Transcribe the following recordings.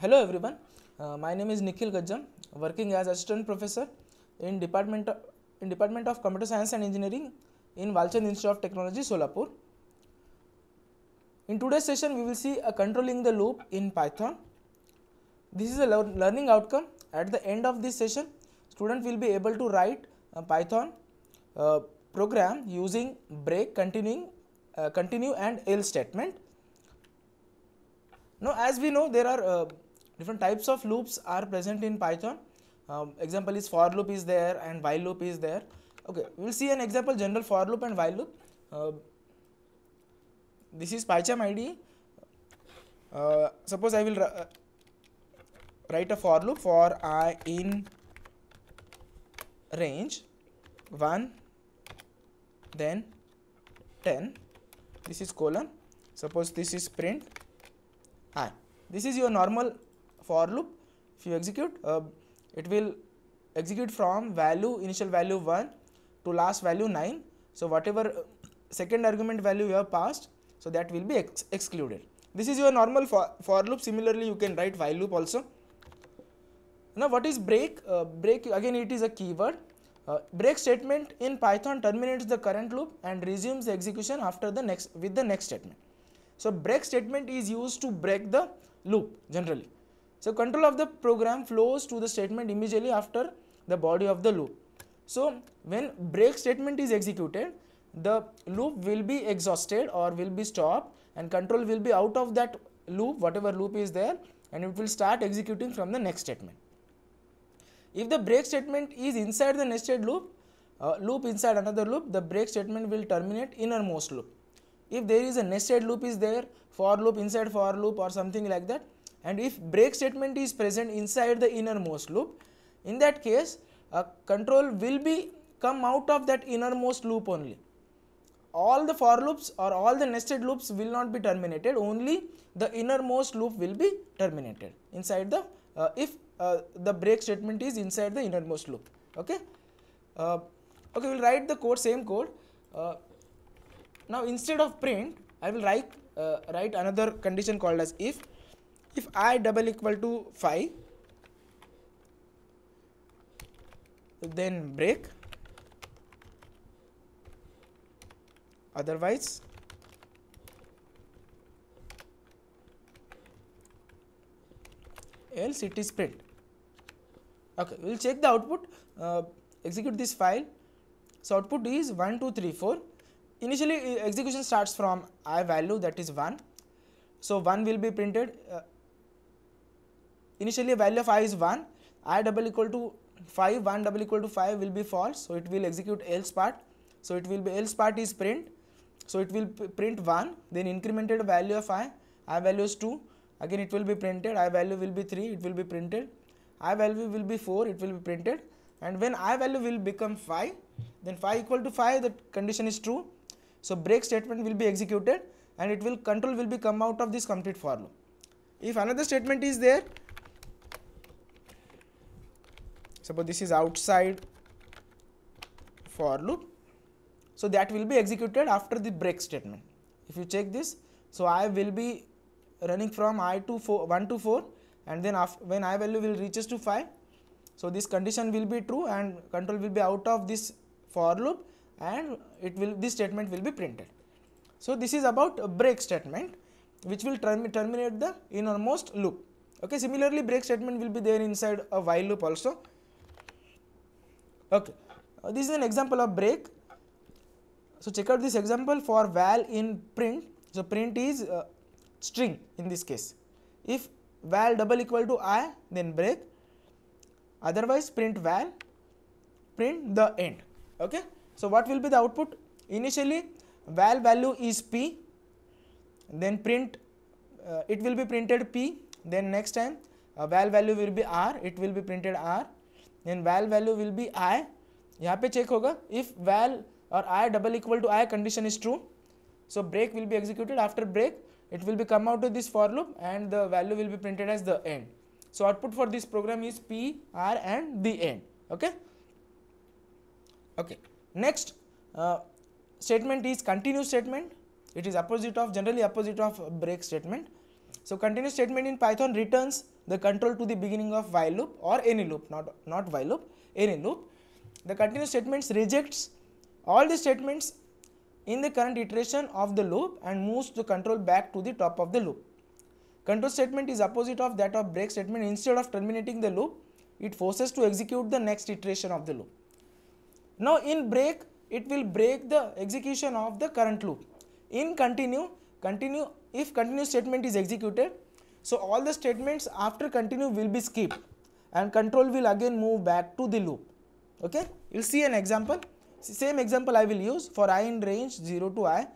Hello everyone, uh, my name is Nikhil Gajam, working as assistant professor in department of, in department of computer science and engineering in Walchand Institute of Technology, Solapur. In today's session, we will see a controlling the loop in Python. This is a learning outcome. At the end of this session, student will be able to write a Python uh, program using break, continuing, uh, continue and else statement now as we know there are uh, different types of loops are present in Python. Um, example is for loop is there and while loop is there. Okay, we will see an example general for loop and while loop. Uh, this is PyCharm ID. Uh, suppose I will uh, write a for loop for i in range 1 then 10 this is colon suppose this is print Hi. This is your normal for loop. If you execute, uh, it will execute from value initial value 1 to last value 9. So, whatever uh, second argument value you have passed, so that will be ex excluded. This is your normal for, for loop. Similarly, you can write while loop also. Now, what is break? Uh, break again, it is a keyword. Uh, break statement in Python terminates the current loop and resumes the execution after the next with the next statement. So break statement is used to break the loop generally. So control of the program flows to the statement immediately after the body of the loop. So when break statement is executed, the loop will be exhausted or will be stopped and control will be out of that loop, whatever loop is there and it will start executing from the next statement. If the break statement is inside the nested loop, uh, loop inside another loop, the break statement will terminate innermost loop if there is a nested loop is there for loop inside for loop or something like that and if break statement is present inside the innermost loop in that case a control will be come out of that innermost loop only all the for loops or all the nested loops will not be terminated only the innermost loop will be terminated inside the uh, if uh, the break statement is inside the innermost loop okay uh, okay we'll write the code same code uh, now instead of print, I will write uh, write another condition called as if. If i double equal to 5, then break. Otherwise, else it is print. Okay, we will check the output, uh, execute this file. So, output is 1, 2, 3, 4 initially uh, execution starts from i value that is 1 so 1 will be printed uh, initially value of i is 1 i double equal to 5 1 double equal to 5 will be false so it will execute else part so it will be else part is print so it will print 1 then incremented value of i i value is 2 again it will be printed i value will be 3 it will be printed i value will be 4 it will be printed and when i value will become 5 then 5 equal to 5 the condition is true so break statement will be executed and it will control will be come out of this complete for loop. If another statement is there, suppose this is outside for loop, so that will be executed after the break statement. If you check this, so I will be running from i to 4, 1 to 4 and then when i value will reaches to 5, so this condition will be true and control will be out of this for loop and it will this statement will be printed. So, this is about a break statement which will term terminate the innermost loop. Okay. Similarly, break statement will be there inside a while loop also. Okay. Uh, this is an example of break. So, check out this example for val in print. So, print is uh, string in this case. If val double equal to i then break otherwise print val print the end okay so, what will be the output? Initially val value is p, then print uh, it will be printed p, then next time uh, val value will be r, it will be printed r, then val value will be i. यहाँ पे check होगा if val or i double equal to i condition is true, so break will be executed after break it will be come out to this for loop and the value will be printed as the end. So output for this program is p, r and the end. Okay. Okay. Next uh, statement is continuous statement. It is opposite of generally opposite of break statement. So continuous statement in Python returns the control to the beginning of while loop or any loop, not not while loop, any loop. The continuous statements rejects all the statements in the current iteration of the loop and moves the control back to the top of the loop. Control statement is opposite of that of break statement. Instead of terminating the loop, it forces to execute the next iteration of the loop. Now in break, it will break the execution of the current loop. In continue, continue, if continue statement is executed, so all the statements after continue will be skipped and control will again move back to the loop. Okay, you will see an example, same example I will use for i in range 0 to i.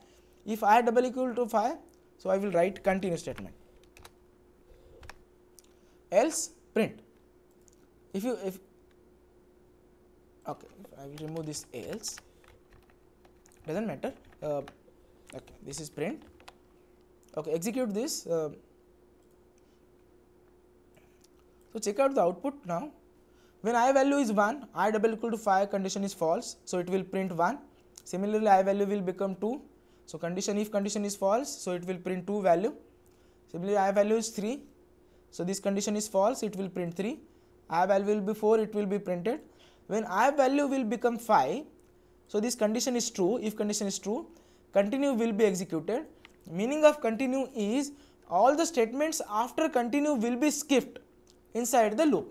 If i double equal to 5, so I will write continue statement, else print. If you, if okay I will remove this else doesn't matter uh, okay this is print okay execute this uh, so check out the output now when i value is 1 i double equal to 5 condition is false so it will print 1 similarly i value will become 2 so condition if condition is false so it will print 2 value similarly i value is 3 so this condition is false it will print 3 i value will be 4 it will be printed when i value will become phi so this condition is true if condition is true continue will be executed meaning of continue is all the statements after continue will be skipped inside the loop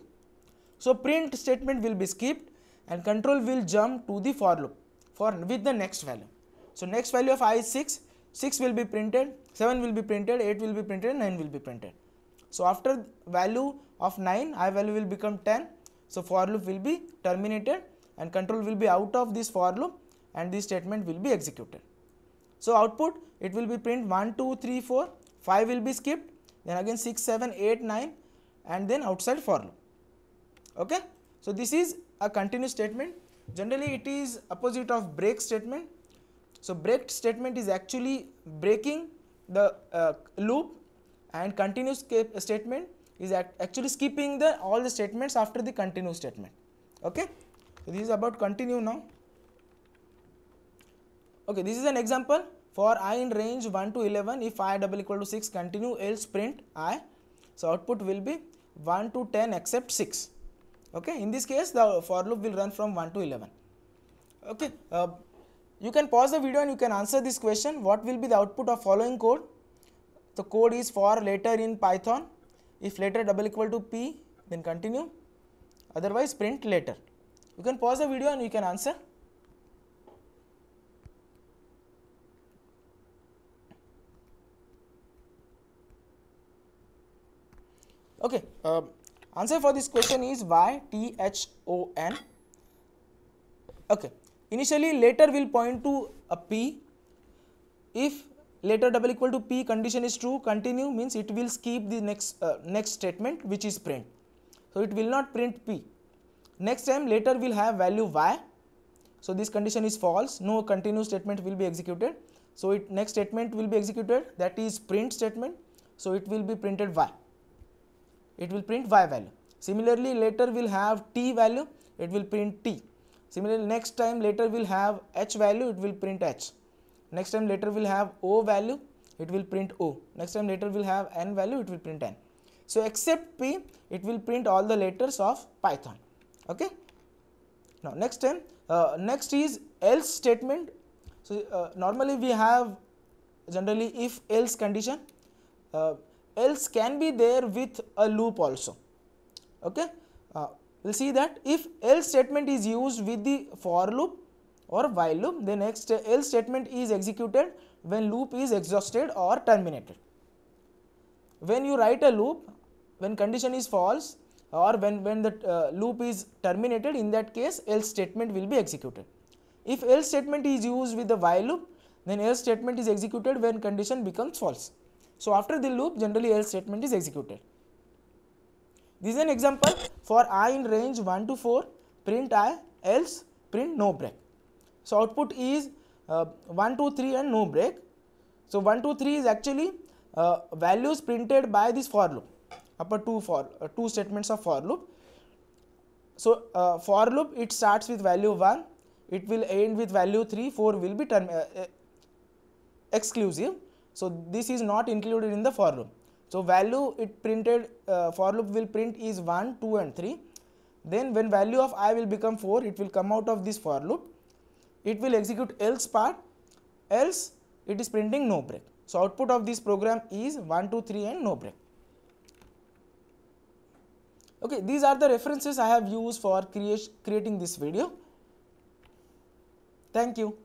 so print statement will be skipped and control will jump to the for loop for with the next value so next value of i is 6 6 will be printed 7 will be printed 8 will be printed 9 will be printed so after value of 9 i value will become 10 so, for loop will be terminated and control will be out of this for loop and this statement will be executed. So, output it will be print 1, 2, 3, 4, 5 will be skipped then again 6, 7, 8, 9 and then outside for loop. Okay? So, this is a continuous statement generally it is opposite of break statement. So, break statement is actually breaking the uh, loop and continuous statement is actually skipping the all the statements after the continue statement. Okay. So, this is about continue now. Okay, this is an example for i in range 1 to 11 if i double equal to 6 continue else print i. So, output will be 1 to 10 except 6. Okay. In this case the for loop will run from 1 to 11. Okay. Uh, you can pause the video and you can answer this question what will be the output of following code. The code is for later in python if later double equal to p then continue otherwise print later. You can pause the video and you can answer. Okay, uh, answer for this question is y t h o n. Okay, initially later will point to a p if later double equal to p condition is true continue means it will skip the next uh, next statement which is print so it will not print p next time later will have value y so this condition is false no continue statement will be executed so it next statement will be executed that is print statement so it will be printed y it will print y value similarly later will have t value it will print t similarly next time later will have h value it will print h next time later will have O value, it will print O. Next time later will have N value, it will print N. So except P, it will print all the letters of Python. Okay. Now next time, uh, next is else statement. So uh, normally we have generally if else condition. Uh, else can be there with a loop also. Okay. Uh, we'll see that if else statement is used with the for loop or while loop the next else statement is executed when loop is exhausted or terminated. When you write a loop when condition is false or when, when the uh, loop is terminated in that case else statement will be executed. If else statement is used with the while loop then else statement is executed when condition becomes false. So, after the loop generally else statement is executed. This is an example for i in range 1 to 4 print i else print no break. So, output is uh, 1, 2, 3 and no break. So, 1, 2, 3 is actually uh, values printed by this for loop upper two for uh, two statements of for loop. So, uh, for loop it starts with value 1, it will end with value 3, 4 will be term, uh, uh, exclusive. So, this is not included in the for loop. So, value it printed uh, for loop will print is 1, 2 and 3. Then when value of i will become 4, it will come out of this for loop it will execute else part else it is printing no break. So, output of this program is 1, 2, 3 and no break. Okay, these are the references I have used for creating this video. Thank you.